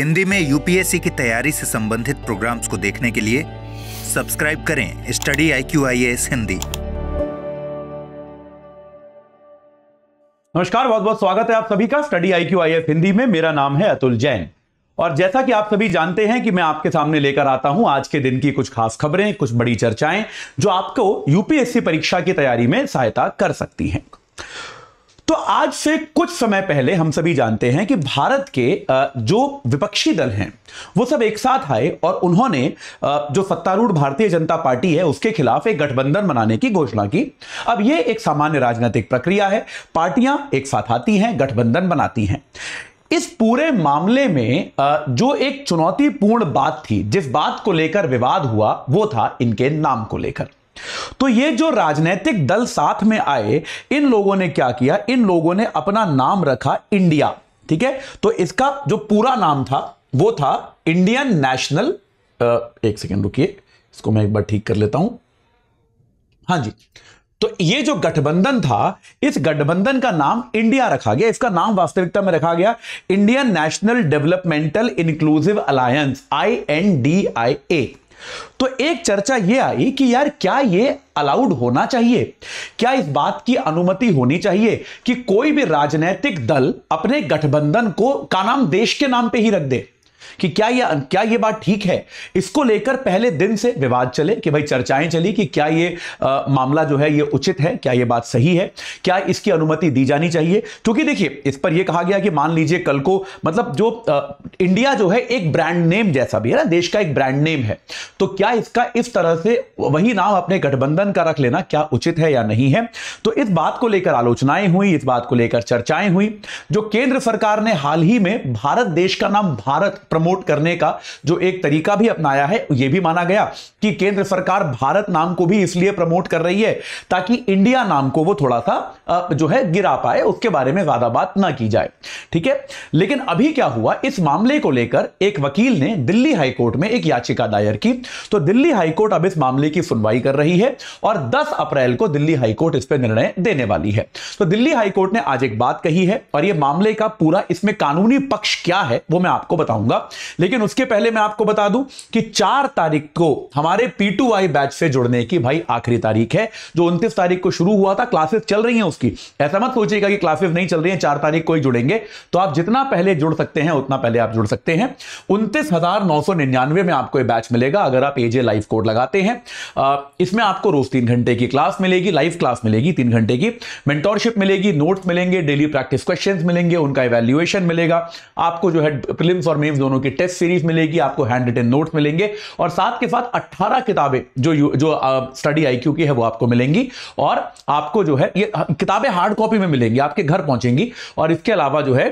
हिंदी में यूपीएससी की तैयारी से संबंधित प्रोग्राम्स को देखने के लिए सब्सक्राइब करें study I Q I S Hindi नमस्कार बहुत बहुत स्वागत है आप सभी का study I Q I S Hindi में मेरा नाम है अतुल जैन और जैसा कि आप सभी जानते हैं कि मैं आपके सामने लेकर आता हूं आज के दिन की कुछ खास खबरें कुछ बड़ी चर्चाएं जो आपको यूपीएससी परीक्षा की तैयारी में सहायता कर सकती हैं तो आज से कुछ समय पहले हम सभी जानते हैं कि भारत के जो विपक्षी दल हैं वो सब एक साथ आए और उन्होंने जो सत्तारूढ़ भारतीय जनता पार्टी है उसके खिलाफ एक गठबंधन बनाने की घोषणा की अब ये एक सामान्य राजनीतिक प्रक्रिया है पार्टियां एक साथ आती हैं गठबंधन बनाती हैं इस पूरे मामले में जो एक चुनौतीपूर्ण बात थी जिस बात को लेकर विवाद हुआ वो था इनके नाम को लेकर तो ये जो राजनीतिक दल साथ में आए इन लोगों ने क्या किया इन लोगों ने अपना नाम रखा इंडिया ठीक है तो इसका जो पूरा नाम था वो था इंडियन नेशनल एक सेकेंड रुकिए इसको मैं एक बार ठीक कर लेता हूं हाँ जी तो ये जो गठबंधन था इस गठबंधन का नाम इंडिया रखा गया इसका नाम वास्तविकता में रखा गया Indian national developmental inclusive alliance I N D I A तो एक चर्चा यह आई कि यार क्या यह अलाउड होना चाहिए क्या इस बात की अनुमति होनी चाहिए कि कोई भी राजनीतिक दल अपने गठबंधन को का नाम देश के नाम पे ही रख दे कि क्या ये क्या ये बात ठीक है इसको लेकर पहले दिन से विवाद चले कि भाई चर्चाएं चली कि क्या ये आ, मामला जो है ये उचित है क्या ये बात सही है क्या इसकी अनुमति दी जानी चाहिए क्योंकि देखिए इस पर यह कहा गया कि मान लीजिए कल को मतलब जो आ, इंडिया जो है एक ब्रांड नेम जैसा भी है ना देश का एक ब्रांड नेम है तो क्या इसका इस तरह से वही नाम अपने गठबंधन का रख लेना क्या उचित है या नहीं है तो इस बात को लेकर आलोचनाएं हुई इस बात को लेकर चर्चाएं हुई जो केंद्र सरकार ने हाल ही में भारत देश का नाम भारत प्रमोट करने का जो एक तरीका भी अपनाया है यह भी माना गया कि केंद्र सरकार भारत नाम को भी इसलिए प्रमोट कर रही है ताकि इंडिया नाम को वो थोड़ा सा जो है गिरा पाए उसके बारे में ज्यादा बात ना की जाए ठीक है लेकिन अभी क्या हुआ इस मामले को लेकर एक वकील ने दिल्ली हाईकोर्ट में एक याचिका दायर की तो दिल्ली हाईकोर्ट अब इस मामले की सुनवाई कर रही है और 10 अप्रैल को दिल्ली हाईकोर्ट इस पर निर्णय देने वाली है तो दिल्ली हाईकोर्ट ने आज एक बात कही है और यह मामले का पूरा इसमें कानूनी पक्ष क्या है वो मैं आपको बताऊंगा होगा लेकिन उसके पहले मैं आपको बता दूं कि चार तारीख को हमारे पी बैच से जुड़ने की भाई आखिरी तारीख है जो उनतीस तारीख को शुरू हुआ था क्लासेस चल रही हैं उसकी ऐसा मत सोचिएगा कि क्लासेस नहीं चल रही है चार तारीख को ही जुड़ेंगे तो आप जितना पहले जुड़ सकते हैं उतना पहले आप जुड़ सकते हैं उनतीस में आपको ये बैच मिलेगा अगर आप एजे लाइव कोड लगाते हैं इसमें आपको रोज तीन घंटे की क्लास मिलेगी लाइव क्लास मिलेगी तीन घंटे की मेंटोरशिप मिलेगी नोट्स मिलेंगे डेली प्रैक्टिस क्वेश्चंस मिलेंगे उनका इवेल्युएशन मिलेगा आपको जो है प्रिलिम्स और मेम्स दोनों की टेस्ट सीरीज मिलेगी आपको हैंड रिटन नोट्स मिलेंगे और साथ के साथ 18 किताबें जो जो स्टडी आईक्यू की है वो आपको मिलेंगी और आपको जो है ये किताबें हार्ड कॉपी में मिलेंगी आपके घर पहुंचेंगी और इसके अलावा जो है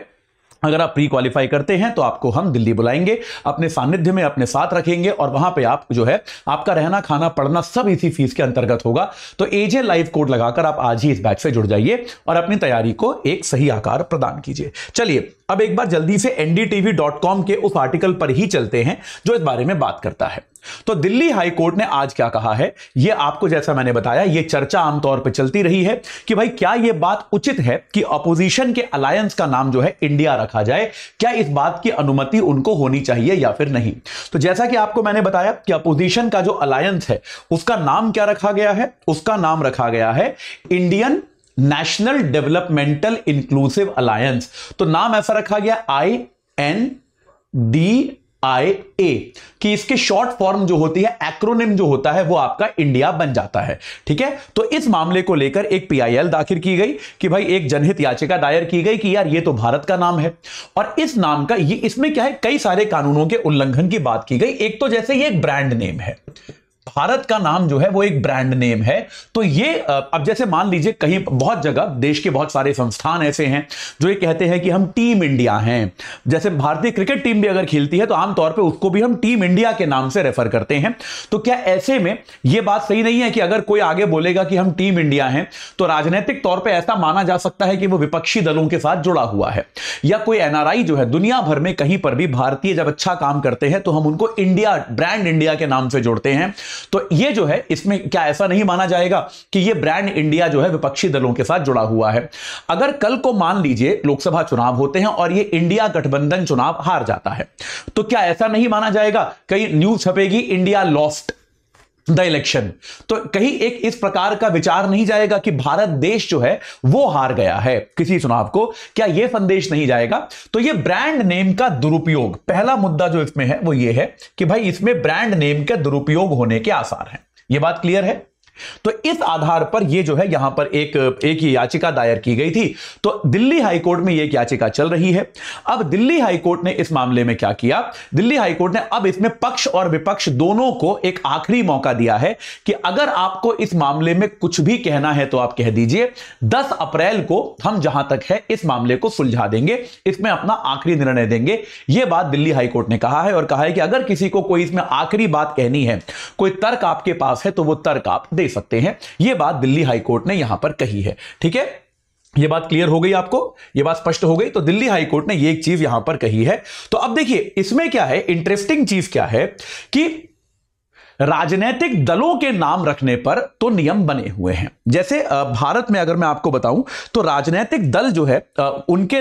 अगर आप प्री क्वालिफाई करते हैं तो आपको हम दिल्ली बुलाएंगे अपने सानिध्य में अपने साथ रखेंगे और वहां पे आप जो है आपका रहना खाना पढ़ना सब इसी फीस के अंतर्गत होगा तो एजे लाइव कोड लगाकर आप आज ही इस बैच से जुड़ जाइए और अपनी तैयारी को एक सही आकार प्रदान कीजिए चलिए अब एक बार जल्दी से एनडीटीवी के उस आर्टिकल पर ही चलते हैं जो इस बारे में बात करता है तो दिल्ली हाई कोर्ट ने आज क्या कहा है यह आपको जैसा मैंने बताया यह चर्चा आमतौर पर चलती रही है कि भाई क्या यह बात उचित है कि अपोजिशन के अलायंस का नाम जो है इंडिया रखा जाए क्या इस बात की अनुमति उनको होनी चाहिए या फिर नहीं तो जैसा कि आपको मैंने बताया कि अपोजिशन का जो अलायंस है उसका नाम क्या रखा गया है उसका नाम रखा गया है Indian national developmental inclusive alliance तो नाम ऐसा रखा गया आई एन डी आई ए कि इसके शॉर्ट फॉर्म जो होती है एक्रोनिम जो होता है वो आपका इंडिया बन जाता है ठीक है तो इस मामले को लेकर एक पीआईएल दाखिल की गई कि भाई एक जनहित याचिका दायर की गई कि यार ये तो भारत का नाम है और इस नाम का ये इसमें क्या है कई सारे कानूनों के उल्लंघन की बात की गई एक तो जैसे ये एक ब्रांड नेम है भारत का नाम जो है वो एक ब्रांड नेम है तो ये अब जैसे मान लीजिए कहीं बहुत जगह देश के बहुत सारे संस्थान ऐसे हैं जो ये कहते हैं कि हम टीम इंडिया हैं जैसे भारतीय क्रिकेट टीम भी अगर खेलती है तो आमतौर पे उसको भी हम टीम इंडिया के नाम से रेफर करते हैं तो क्या ऐसे में ये बात सही नहीं है कि अगर कोई आगे बोलेगा कि हम टीम इंडिया हैं तो राजनीतिक तौर पर ऐसा माना जा सकता है कि वो विपक्षी दलों के साथ जुड़ा हुआ है या कोई एनआरआई जो है दुनिया भर में कहीं पर भी भारतीय जब अच्छा काम करते हैं तो हम उनको इंडिया ब्रांड इंडिया के नाम से जोड़ते हैं तो ये जो है इसमें क्या ऐसा नहीं माना जाएगा कि ये ब्रांड इंडिया जो है विपक्षी दलों के साथ जुड़ा हुआ है अगर कल को मान लीजिए लोकसभा चुनाव होते हैं और ये इंडिया गठबंधन चुनाव हार जाता है तो क्या ऐसा नहीं माना जाएगा कई न्यूज छपेगी इंडिया लॉस्ट द इलेक्शन तो कहीं एक इस प्रकार का विचार नहीं जाएगा कि भारत देश जो है वो हार गया है किसी चुनाव को क्या यह संदेश नहीं जाएगा तो यह ब्रांड नेम का दुरुपयोग पहला मुद्दा जो इसमें है वो ये है कि भाई इसमें ब्रांड नेम के दुरुपयोग होने के आसार हैं यह बात क्लियर है तो इस आधार पर यह जो है यहां पर एक एक याचिका दायर की गई थी तो दिल्ली हाईकोर्ट में एक याचिका चल रही है अब दिल्ली हाईकोर्ट ने इस मामले में क्या किया दिल्ली हाईकोर्ट ने अब इसमें पक्ष और विपक्ष दोनों को एक आखिरी मौका दिया है कि अगर आपको इस मामले में कुछ भी कहना है तो आप कह दीजिए दस अप्रैल को हम जहां तक है इस मामले को सुलझा देंगे इसमें अपना आखिरी निर्णय देंगे यह बात दिल्ली हाईकोर्ट ने कहा है और कहा है कि अगर किसी को कोई इसमें आखिरी बात कहनी है कोई तर्क आपके पास है तो वह तर्क आप दे सकते हैं यह बात दिल्ली हाईकोर्ट ने यहां पर कही है ठीक है ये बात क्लियर हो गई आपको ये बात स्पष्ट हो गई तो दिल्ली हाईकोर्ट ने ये एक चीज यहां पर कही है तो अब देखिए इसमें क्या है इंटरेस्टिंग चीज क्या है कि राजनीतिक दलों के नाम रखने पर तो नियम बने हुए हैं जैसे भारत में अगर मैं आपको बताऊं तो राजनीतिक दल जो है उनके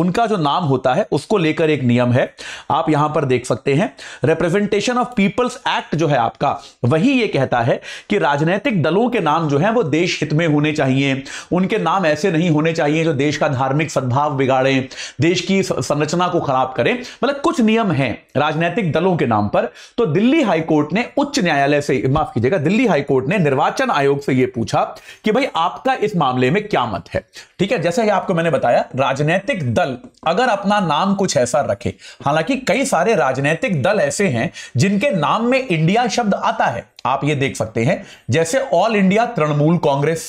उनका जो नाम होता है उसको लेकर एक नियम है आप यहां पर देख सकते हैं रिप्रेजेंटेशन ऑफ पीपल्स एक्ट जो है आपका वही ये कहता है कि राजनीतिक दलों के नाम जो है वो देश हित में होने चाहिए उनके नाम ऐसे नहीं होने चाहिए जो देश का धार्मिक सद्भाव बिगाड़े देश की संरचना को खराब करें मतलब कुछ नियम हैं राजनीतिक दलों के नाम पर तो दिल्ली हाईकोर्ट ने उच्च न्यायालय से माफ कीजिएगा दिल्ली हाईकोर्ट ने निर्वाचन आयोग से यह पूछा कि भाई आपका इस मामले में क्या मत है ठीक है जैसे ही आपको मैंने बताया राजनीतिक दल अगर अपना नाम कुछ ऐसा रखे हालांकि कई सारे राजनीतिक दल ऐसे हैं जिनके नाम में इंडिया शब्द आता है आप ये देख सकते हैं जैसे ऑल इंडिया तृणमूल कांग्रेस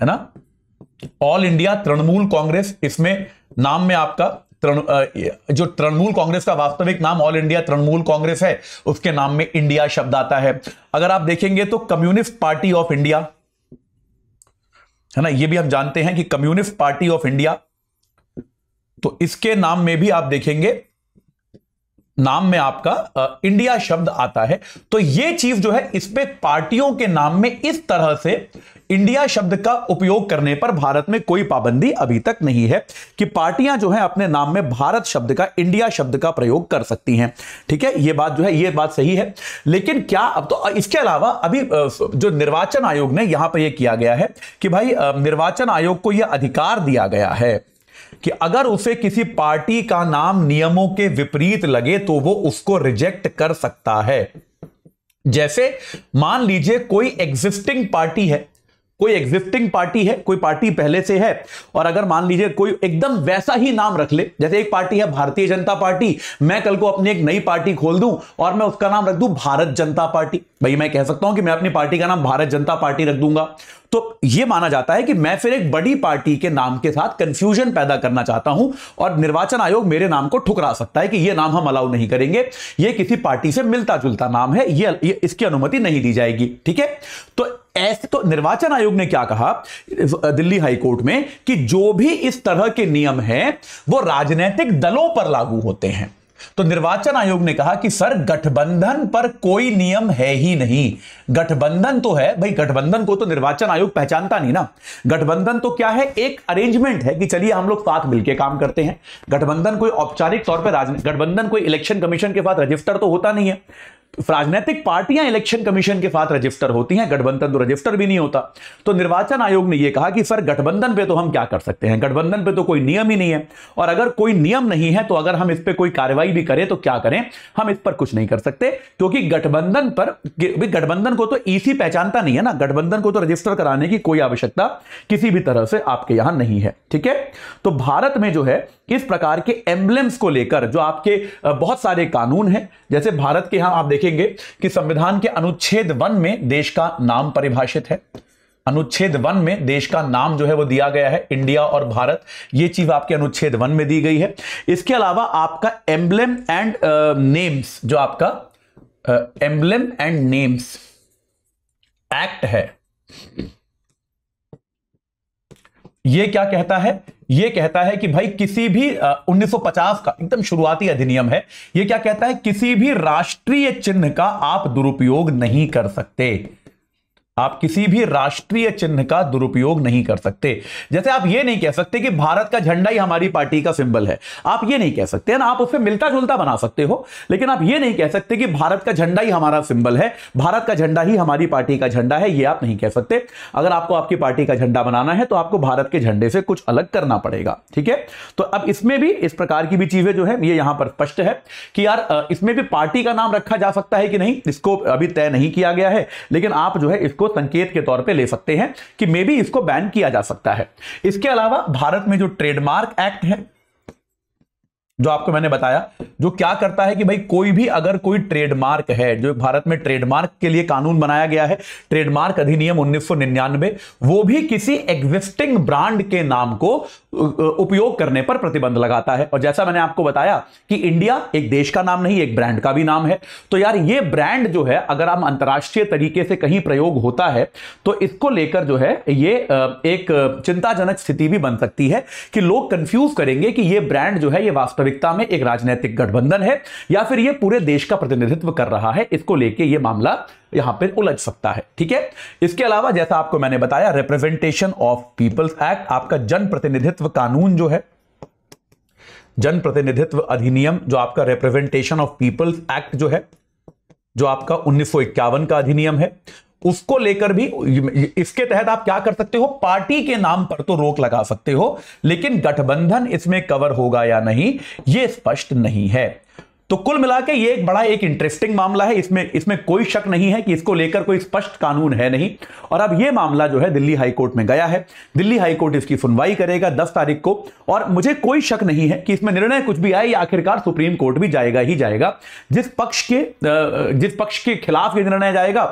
है ना ऑल इंडिया तृणमूल कांग्रेस इसमें नाम में आपका जो तृणमूल कांग्रेस का वास्तविक नाम ऑल इंडिया तृणमूल कांग्रेस है उसके नाम में इंडिया शब्द आता है अगर आप देखेंगे तो कम्युनिस्ट पार्टी ऑफ इंडिया है ना ये भी हम जानते हैं कि कम्युनिस्ट पार्टी ऑफ इंडिया तो इसके नाम में भी आप देखेंगे नाम में आपका आ, इंडिया शब्द आता है तो ये चीज जो है इस पर पार्टियों के नाम में इस तरह से इंडिया शब्द का उपयोग करने पर भारत में कोई पाबंदी अभी तक नहीं है कि पार्टियां जो है अपने नाम में भारत शब्द का इंडिया शब्द का प्रयोग कर सकती हैं ठीक है ये बात जो है ये बात सही है लेकिन क्या अब तो इसके अलावा अभी जो निर्वाचन आयोग ने यहां पर यह किया गया है कि भाई निर्वाचन आयोग को यह अधिकार दिया गया है कि अगर उसे किसी पार्टी का नाम नियमों के विपरीत लगे तो वो उसको रिजेक्ट कर सकता है जैसे मान लीजिए कोई एग्जिस्टिंग पार्टी है कोई एग्जिस्टिंग पार्टी है कोई पार्टी पहले से है और अगर मान लीजिए कोई एकदम वैसा ही नाम रख ले जैसे एक पार्टी है भारतीय जनता पार्टी मैं कल को अपनी एक नई पार्टी खोल दूं और मैं उसका नाम रख दूं भारत जनता पार्टी भाई मैं कह सकता हूं कि मैं अपनी पार्टी का नाम भारत जनता पार्टी रख दूंगा तो यह माना जाता है कि मैं फिर एक बड़ी पार्टी के नाम के साथ कंफ्यूजन पैदा करना चाहता हूं और निर्वाचन आयोग मेरे नाम को ठुकरा सकता है कि यह नाम हम अलाउ नहीं करेंगे यह किसी पार्टी से मिलता जुलता नाम है यह, ये इसकी अनुमति नहीं दी जाएगी ठीक है तो ऐसे तो निर्वाचन आयोग ने क्या कहा दिल्ली हाईकोर्ट में कि जो भी इस तरह के नियम हैं वो राजनीतिक दलों पर लागू होते हैं तो निर्वाचन आयोग ने कहा कि सर गठबंधन पर कोई नियम है ही नहीं गठबंधन तो है भाई गठबंधन को तो निर्वाचन आयोग पहचानता नहीं ना गठबंधन तो क्या है एक अरेंजमेंट है कि चलिए हम लोग साथ मिलकर काम करते हैं गठबंधन कोई औपचारिक तौर पर राजनीति गठबंधन कोई इलेक्शन कमीशन के साथ रजिस्टर तो होता नहीं है राजनीतिक पार्टियां इलेक्शन कमीशन के साथ रजिस्टर होती हैं गठबंधन तो रजिस्टर भी नहीं होता तो निर्वाचन आयोग ने यह कहा कि सर गठबंधन पे तो हम क्या कर सकते हैं गठबंधन पे तो कोई नियम ही नहीं है और अगर कोई नियम नहीं है तो अगर हम इस पर कोई कार्रवाई भी करें तो क्या करें हम इस पर कुछ नहीं कर सकते क्योंकि गठबंधन पर गठबंधन को तो ईसी पहचानता नहीं है ना गठबंधन को तो रजिस्टर कराने की कोई आवश्यकता किसी भी तरह से आपके यहां नहीं है ठीक है तो भारत में जो है इस प्रकार के एम्बलेम्स को लेकर जो आपके बहुत सारे कानून है जैसे भारत के यहां आप देख देखेंगे कि संविधान के अनुच्छेद वन में देश का नाम परिभाषित है अनुच्छेद वन में देश का नाम जो है वो दिया गया है इंडिया और भारत ये चीज आपके अनुच्छेद वन में दी गई है इसके अलावा आपका एम्बलेम एंड नेम्स जो आपका एम्बलेम एंड नेम्स एक्ट है ये क्या कहता है यह कहता है कि भाई किसी भी आ, 1950 का एकदम शुरुआती अधिनियम है यह क्या कहता है किसी भी राष्ट्रीय चिन्ह का आप दुरुपयोग नहीं कर सकते आप किसी भी राष्ट्रीय चिन्ह का दुरुपयोग नहीं कर सकते जैसे आप यह नहीं कह सकते कि भारत का झंडा ही हमारी पार्टी का सिंबल है आप यह नहीं कह सकते ना आप उसे मिलता जुलता बना सकते हो लेकिन आप यह नहीं कह सकते कि भारत का झंडा ही हमारा सिंबल है भारत का झंडा ही हमारी पार्टी का झंडा है यह आप नहीं कह सकते अगर आपको आपकी पार्टी का झंडा बनाना है तो आपको भारत के झंडे से कुछ अलग करना पड़ेगा ठीक है तो अब इसमें भी इस प्रकार की भी चीजें जो है ये यहां पर स्पष्ट है कि यार इसमें भी पार्टी का नाम रखा जा सकता है कि नहीं इसको अभी तय नहीं किया गया है लेकिन आप जो है इसको संकेत के तौर पे ले सकते हैं कि मे बी इसको बैन किया जा सकता है इसके अलावा भारत में जो ट्रेडमार्क एक्ट है जो आपको मैंने बताया जो क्या करता है कि भाई कोई भी अगर कोई ट्रेडमार्क है जो भारत में ट्रेडमार्क के लिए कानून बनाया गया है ट्रेडमार्क अधिनियम 1999 वो भी किसी एग्जिस्टिंग ब्रांड के नाम को उपयोग करने पर प्रतिबंध लगाता है और जैसा मैंने आपको बताया कि इंडिया एक देश का नाम नहीं एक ब्रांड का भी नाम है तो यार ये ब्रांड जो है अगर हम अंतर्राष्ट्रीय तरीके से कहीं प्रयोग होता है तो इसको लेकर जो है ये एक चिंताजनक स्थिति भी बन सकती है कि लोग कंफ्यूज करेंगे कि ये ब्रांड जो है ये वास्तविक नागरिकता में एक राजनीतिक गठबंधन है या फिर यह पूरे देश का प्रतिनिधित्व कर रहा है इसको लेके ये मामला यहां पर उलझ सकता है ठीक है इसके अलावा जैसा आपको मैंने बताया रिप्रेजेंटेशन ऑफ पीपल्स एक्ट आपका जनप्रतिनिधित्व कानून जो है जनप्रतिनिधित्व अधिनियम जो आपका रिप्रेजेंटेशन ऑफ पीपल्स एक्ट जो है जो आपका उन्नीस का अधिनियम है उसको लेकर भी इसके तहत आप क्या कर सकते हो पार्टी के नाम पर तो रोक लगा सकते हो लेकिन गठबंधन इसमें कवर होगा या नहीं यह स्पष्ट नहीं है तो कुल मिला के ये एक बड़ा एक इंटरेस्टिंग मामला है इसमें इसमें कोई शक नहीं है कि इसको लेकर कोई स्पष्ट कानून है नहीं और अब ये मामला जो है दिल्ली हाईकोर्ट में गया है दिल्ली कोर्ट इसकी सुनवाई करेगा दस तारीख को और मुझे कोई शक नहीं है कि इसमें निर्णय कुछ भी आए या आखिरकार सुप्रीम कोर्ट भी जाएगा ही जाएगा जिस पक्ष के जिस पक्ष के खिलाफ ये निर्णय जाएगा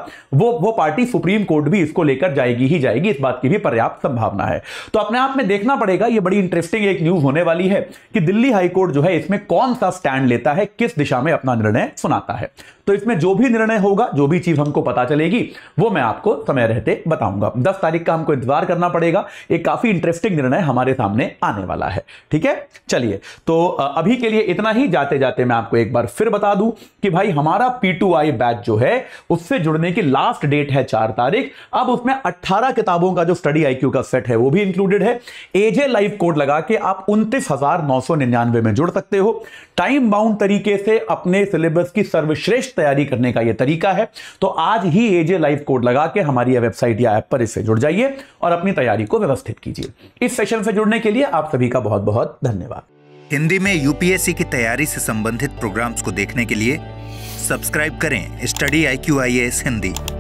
वो वो पार्टी सुप्रीम कोर्ट भी इसको लेकर जाएगी ही जाएगी इस बात की भी पर्याप्त संभावना है तो अपने आप में देखना पड़ेगा ये बड़ी इंटरेस्टिंग एक न्यूज होने वाली है कि दिल्ली हाईकोर्ट जो है इसमें कौन सा स्टैंड लेता है किस किस दिशा में अपना निर्णय सुनाता है तो इसमें जो भी निर्णय होगा जो भी चीज हमको पता चलेगी वो मैं आपको समय रहते बताऊंगा दस तारीख का हमको इंतजार करना पड़ेगा एक काफी इंटरेस्टिंग निर्णय हमारे सामने आने वाला है ठीक है चलिए तो अभी के लिए इतना ही जाते जाते मैं आपको एक बार फिर बता दूं कि भाई हमारा पी बैच जो है उससे जुड़ने की लास्ट डेट है चार तारीख अब उसमें अट्ठारह किताबों का जो स्टडी आई का सेट है वो भी इंक्लूडेड है एजे लाइव कोड लगा के आप उनतीस में जुड़ सकते हो टाइम बाउंड तरीके से अपने सिलेबस की सर्वश्रेष्ठ तैयारी करने का यह तरीका है तो आज ही एजे लाइव कोड लगा के हमारी वेबसाइट या ऐप पर इससे जुड़ जाइए और अपनी तैयारी को व्यवस्थित कीजिए इस सेशन से जुड़ने के लिए आप सभी का बहुत बहुत धन्यवाद हिंदी में यूपीएससी की तैयारी से संबंधित प्रोग्राम्स को देखने के लिए सब्सक्राइब करें study I Q I S Hindi